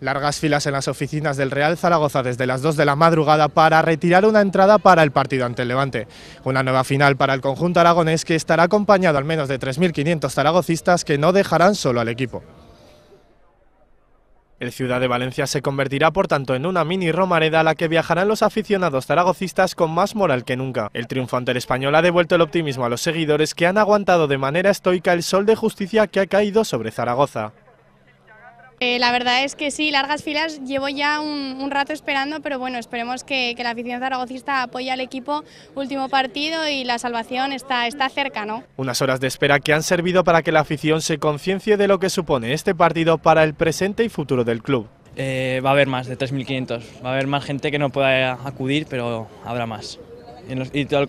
Largas filas en las oficinas del Real Zaragoza desde las 2 de la madrugada para retirar una entrada para el partido ante el Levante. Una nueva final para el conjunto aragonés que estará acompañado al menos de 3.500 zaragocistas que no dejarán solo al equipo. El Ciudad de Valencia se convertirá por tanto en una mini Romareda a la que viajarán los aficionados zaragocistas con más moral que nunca. El triunfo ante el español ha devuelto el optimismo a los seguidores que han aguantado de manera estoica el sol de justicia que ha caído sobre Zaragoza. Eh, la verdad es que sí, largas filas llevo ya un, rato esperando, pero bueno, esperemos que, la afición zaragocista apoye al equipo último partido y la salvación está, está cerca, ¿no? Unas horas de espera que han servido para que la afición se conciencie de lo que supone este partido para el presente y futuro del club. Eh, va a haber más de 3.500, va a haber más gente que no pueda acudir, pero habrá más y, todo,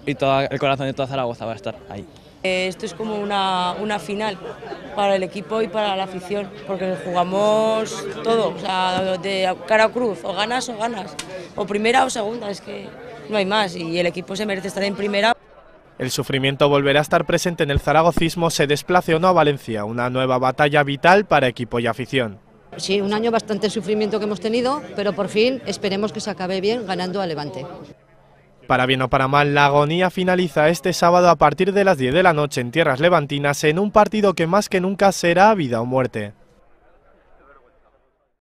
el corazón de toda Zaragoza va a estar ahí. Eh, esto es como una, una, final para el equipo y para la afición, porque jugamos todo, o sea, de cara a cruz, o ganas o ganas, o primera o segunda, es que no hay más, y el equipo se merece estar en primera. El sufrimiento volverá a estar presente en el zaragocismo, se desplace o no a Valencia, una nueva batalla vital para equipo y afición. Sí, un año bastante sufrimiento que hemos tenido, pero por fin esperemos que se acabe bien ganando a Levante. Para bien o para mal, la agonía finaliza este sábado a partir de las 10 de la noche en tierras levantinas en un partido que más que nunca será vida o muerte.